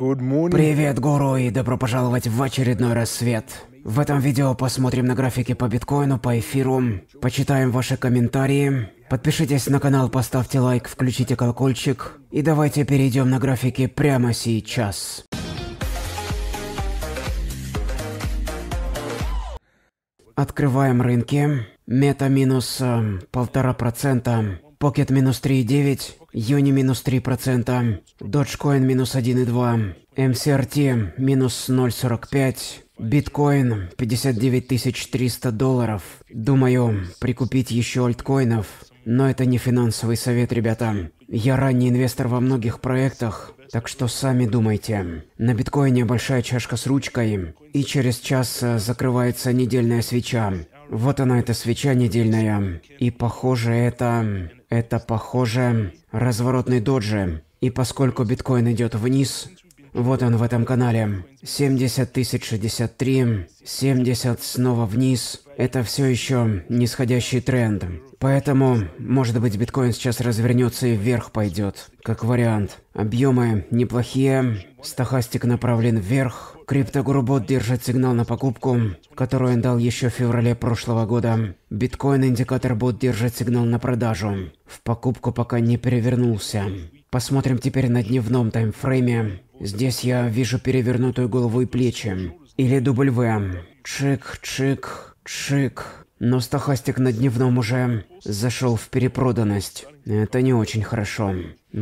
Привет, гуру, и добро пожаловать в очередной рассвет. В этом видео посмотрим на графики по биткоину, по эфиру, почитаем ваши комментарии, подпишитесь на канал, поставьте лайк, включите колокольчик, и давайте перейдем на графики прямо сейчас. Открываем рынки. Мета минус э, полтора процента. Покет минус 3,9. Юни минус 3%, Dogecoin минус 1,2, MCRT минус 0,45, Биткоин 59 300 долларов. Думаю, прикупить еще альткоинов, но это не финансовый совет, ребята. Я ранний инвестор во многих проектах, так что сами думайте. На биткоине большая чашка с ручкой, и через час э, закрывается недельная свеча. Вот она эта свеча недельная. И похоже это... Это похоже разворотный доджи. И поскольку биткоин идет вниз, вот он в этом канале. 70 тысяч 63, 70 снова вниз. Это все еще нисходящий тренд. Поэтому, может быть, биткоин сейчас развернется и вверх пойдет, как вариант. Объемы неплохие, стахастик направлен вверх, криптогурубот держит сигнал на покупку, которую он дал еще в феврале прошлого года. Биткоин-индикатор бот держит сигнал на продажу в покупку пока не перевернулся. Посмотрим теперь на дневном таймфрейме. Здесь я вижу перевернутую голову и плечи. Или дубль В. Чик, чик, чик. Но стахастик на дневном уже зашел в перепроданность. Это не очень хорошо.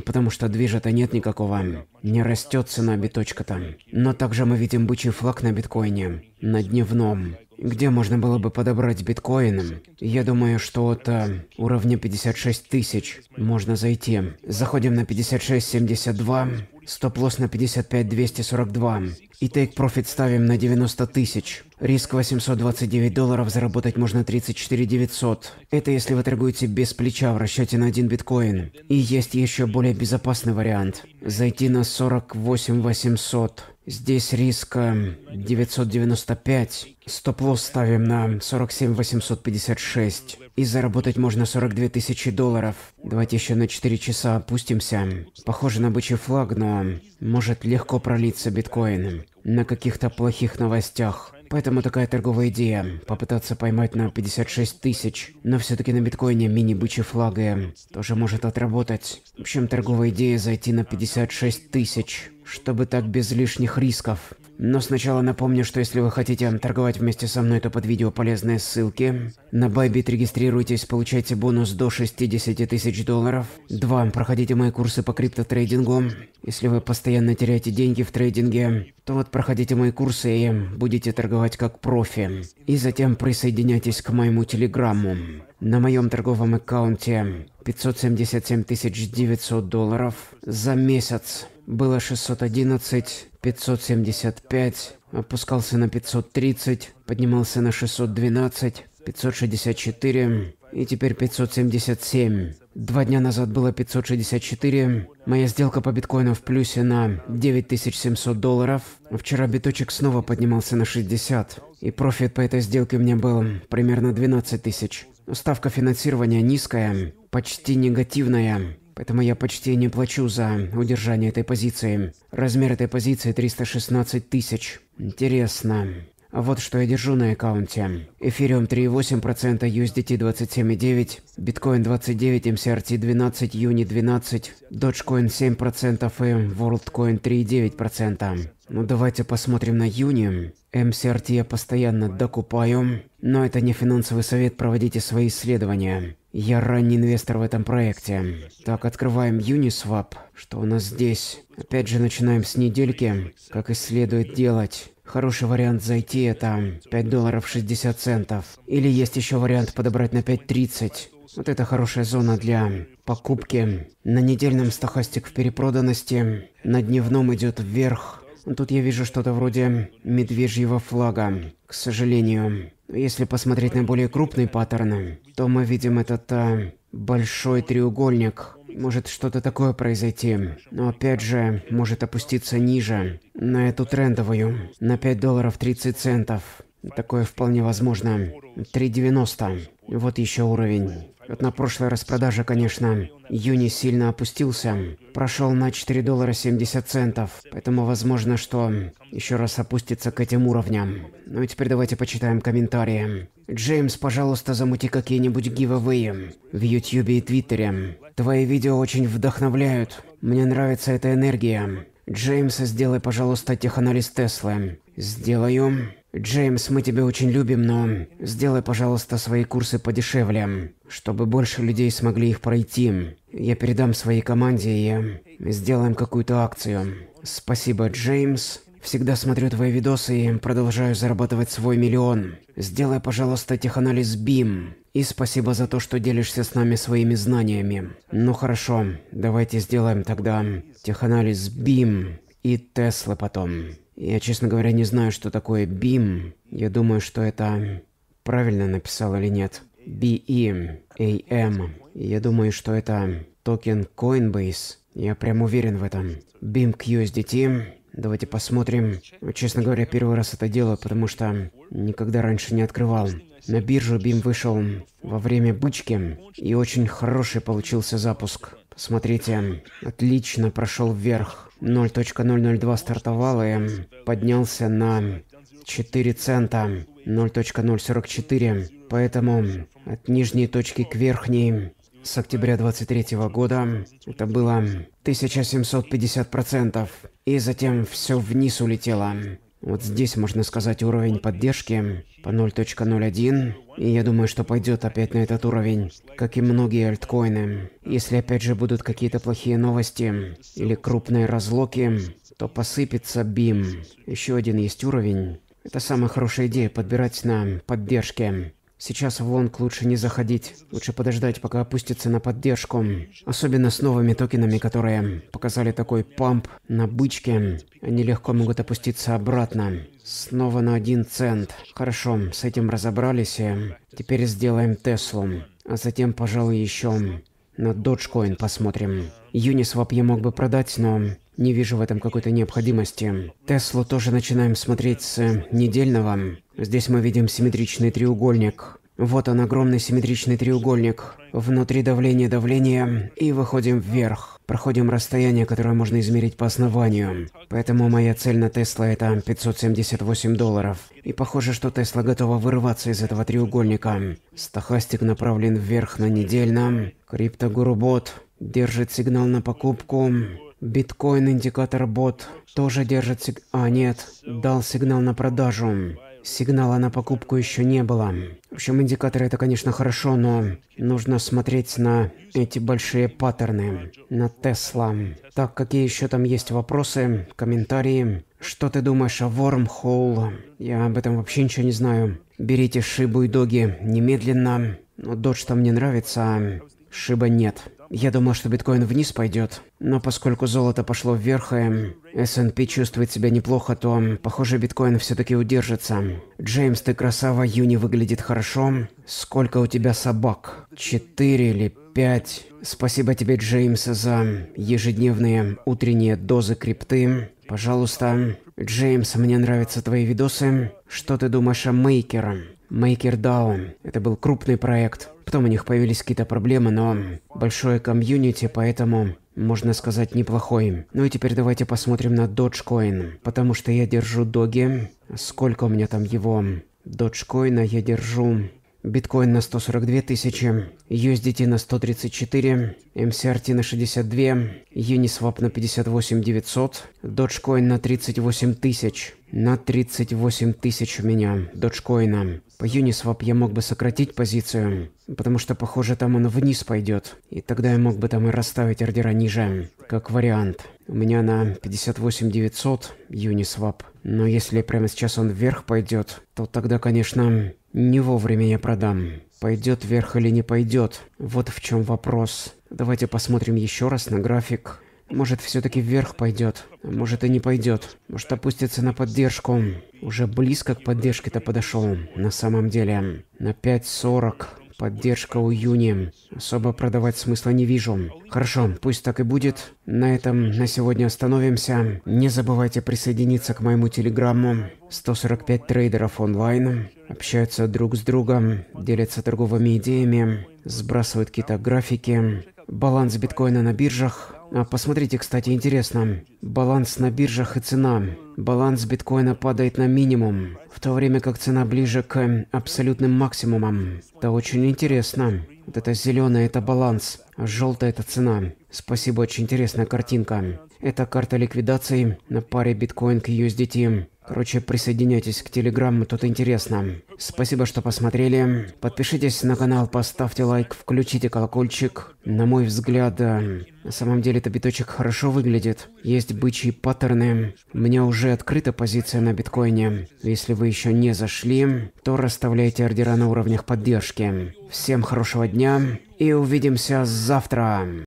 Потому что движа-то нет никакого. Не растет цена биточка-то. Но также мы видим бычий флаг на биткоине. На дневном где можно было бы подобрать биткоином. Я думаю, что от э, уровня 56 тысяч можно зайти. Заходим на 56.72, стоп-лосс на 55.242, и тейк-профит ставим на 90 тысяч. Риск 829 долларов, заработать можно 34 900. Это если вы торгуете без плеча в расчете на один биткоин. И есть еще более безопасный вариант. Зайти на 48 800. Здесь риска 995. Э, Стоп-лосс ставим на 47 856. И заработать можно 42 тысячи долларов. Давайте еще на 4 часа опустимся. Похоже на бычий флаг, но может легко пролиться биткоин. На каких-то плохих новостях. Поэтому такая торговая идея. Попытаться поймать на 56 тысяч, но все-таки на биткоине мини-бычьи флаги э, тоже может отработать. В общем, торговая идея зайти на 56 тысяч, чтобы так без лишних рисков. Но сначала напомню, что если вы хотите торговать вместе со мной, то под видео полезные ссылки. На Bybit регистрируйтесь, получайте бонус до 60 тысяч долларов. Два, Проходите мои курсы по криптотрейдингу. Если вы постоянно теряете деньги в трейдинге, то вот проходите мои курсы и будете торговать как профи. И затем присоединяйтесь к моему телеграмму. На моем торговом аккаунте 577 900 долларов за месяц было 611, 575, опускался на 530, поднимался на 612, 564 и теперь 577. Два дня назад было 564. Моя сделка по биткоину в плюсе на 9700 долларов. Вчера биточек снова поднимался на 60. И профит по этой сделке у меня был примерно 12 тысяч. Ставка финансирования низкая, почти негативная. Поэтому я почти не плачу за удержание этой позиции. Размер этой позиции 316 тысяч. Интересно. Вот что я держу на аккаунте. Эфириум 3,8%, USDT 27,9%, биткоин 29%, MCRT 12%, Юни 12%, Dogecoin 7% и WorldCoin 3,9%. Ну давайте посмотрим на Юни. MCRT я постоянно докупаю, но это не финансовый совет, проводите свои исследования. Я ранний инвестор в этом проекте. Так, открываем Uniswap. Что у нас здесь? Опять же, начинаем с недельки, как и следует делать. Хороший вариант зайти это 5 долларов 60 центов. Или есть еще вариант подобрать на 5.30. Вот это хорошая зона для покупки. На недельном стохастик в перепроданности. На дневном идет вверх. Тут я вижу что-то вроде медвежьего флага, к сожалению. Если посмотреть на более крупные паттерны, то мы видим этот а, большой треугольник. Может что-то такое произойти, но опять же, может опуститься ниже, на эту трендовую, на 5 долларов 30 центов. Такое вполне возможно. 3.90. Вот еще уровень. Вот на прошлой распродаже, конечно, июни сильно опустился. Прошел на 4 доллара 70 центов. Поэтому возможно, что еще раз опустится к этим уровням. Ну и теперь давайте почитаем комментарии. Джеймс, пожалуйста, замути какие-нибудь гивовые в Ютьюбе и Твиттере. Твои видео очень вдохновляют. Мне нравится эта энергия. Джеймс, сделай, пожалуйста, теханализ Теслы. Сделаю. «Джеймс, мы тебя очень любим, но сделай, пожалуйста, свои курсы подешевле, чтобы больше людей смогли их пройти. Я передам своей команде и сделаем какую-то акцию. Спасибо, Джеймс. Всегда смотрю твои видосы и продолжаю зарабатывать свой миллион. Сделай, пожалуйста, теханализ Бим И спасибо за то, что делишься с нами своими знаниями. Ну хорошо, давайте сделаем тогда теханализ Бим и Теслы потом. Я, честно говоря, не знаю, что такое BIM. Я думаю, что это правильно написал или нет. B A M. Я думаю, что это токен Coinbase. Я прям уверен в этом. BIM QSDT. Давайте посмотрим. Честно говоря, первый раз это делаю, потому что никогда раньше не открывал. На биржу BIM вышел во время бычки, и очень хороший получился запуск. Смотрите, отлично прошел вверх. 0.002 стартовал и поднялся на 4 цента. 0.044. Поэтому от нижней точки к верхней с октября 23 года это было 1750%. И затем все вниз улетело. Вот здесь, можно сказать, уровень поддержки по 0.01. И я думаю, что пойдет опять на этот уровень, как и многие альткоины. Если опять же будут какие-то плохие новости или крупные разлоки, то посыпется бим. Еще один есть уровень. Это самая хорошая идея подбирать на поддержке. Сейчас в лонг лучше не заходить. Лучше подождать, пока опустится на поддержку. Особенно с новыми токенами, которые показали такой памп на бычке. Они легко могут опуститься обратно. Снова на один цент. Хорошо, с этим разобрались. И теперь сделаем Теслу. А затем, пожалуй, еще на Доджкоин посмотрим. Uniswap я мог бы продать, но не вижу в этом какой-то необходимости. Теслу тоже начинаем смотреть с э, недельного. Здесь мы видим симметричный треугольник. Вот он, огромный симметричный треугольник. Внутри давление, давление, и выходим вверх. Проходим расстояние, которое можно измерить по основанию. Поэтому моя цель на Тесла это 578 долларов. И похоже, что Тесла готова вырываться из этого треугольника. Стохастик направлен вверх на недельном. Криптогурубот держит сигнал на покупку. Биткоин индикатор бот тоже держит сиг... А, нет, дал сигнал на продажу. Сигнала на покупку еще не было. В общем, индикаторы это, конечно, хорошо, но нужно смотреть на эти большие паттерны, на Тесла. Так, какие еще там есть вопросы, комментарии? Что ты думаешь о Вормхолл? Я об этом вообще ничего не знаю. Берите Шибу и Доги немедленно. Но Додж-то мне нравится, а Шиба нет. Я думал, что биткоин вниз пойдет, но поскольку золото пошло вверх и эм, S&P чувствует себя неплохо, то, похоже, биткоин все-таки удержится. Джеймс, ты красава, Юни выглядит хорошо. Сколько у тебя собак? Четыре или пять? Спасибо тебе, Джеймс, за ежедневные утренние дозы крипты. Пожалуйста. Джеймс, мне нравятся твои видосы. Что ты думаешь о Мейкере? Мейкер Даун. Это был крупный проект. Потом у них появились какие-то проблемы, но большое комьюнити, поэтому можно сказать, неплохой. Ну и теперь давайте посмотрим на Dogecoin, потому что я держу доги. Сколько у меня там его? Доджкоина я держу биткоин на 142 тысячи, USDT на 134, MCRT на 62, Uniswap на 58 900, Dogecoin на 38 тысяч. На 38 тысяч у меня доджкоина. По Uniswap я мог бы сократить позицию, потому что, похоже, там он вниз пойдет. И тогда я мог бы там и расставить ордера ниже, как вариант. У меня на 58 900 Uniswap. Но если прямо сейчас он вверх пойдет, то тогда, конечно, не вовремя я продам. Пойдет вверх или не пойдет. Вот в чем вопрос. Давайте посмотрим еще раз на график. Может, все-таки вверх пойдет. А может, и не пойдет. Может, опустится на поддержку. Уже близко к поддержке-то подошел. На самом деле. На 5.40. Поддержка у Юни. Особо продавать смысла не вижу. Хорошо, пусть так и будет. На этом на сегодня остановимся. Не забывайте присоединиться к моему телеграмму. 145 трейдеров онлайн. Общаются друг с другом, делятся торговыми идеями, сбрасывают какие-то графики. Баланс биткоина на биржах. А, посмотрите, кстати, интересно. Баланс на биржах и цена. Баланс биткоина падает на минимум, в то время как цена ближе к абсолютным максимумам. Это очень интересно. Вот это зеленое это баланс, а желтая это цена. Спасибо, очень интересная картинка. Это карта ликвидации на паре биткоин к USDT. Короче, присоединяйтесь к Телеграмму, тут интересно. Спасибо, что посмотрели. Подпишитесь на канал, поставьте лайк, включите колокольчик. На мой взгляд, да, э, на самом деле это биточек хорошо выглядит. Есть бычьи паттерны. У меня уже открыта позиция на биткоине. Если вы еще не зашли, то расставляйте ордера на уровнях поддержки. Всем хорошего дня и увидимся завтра.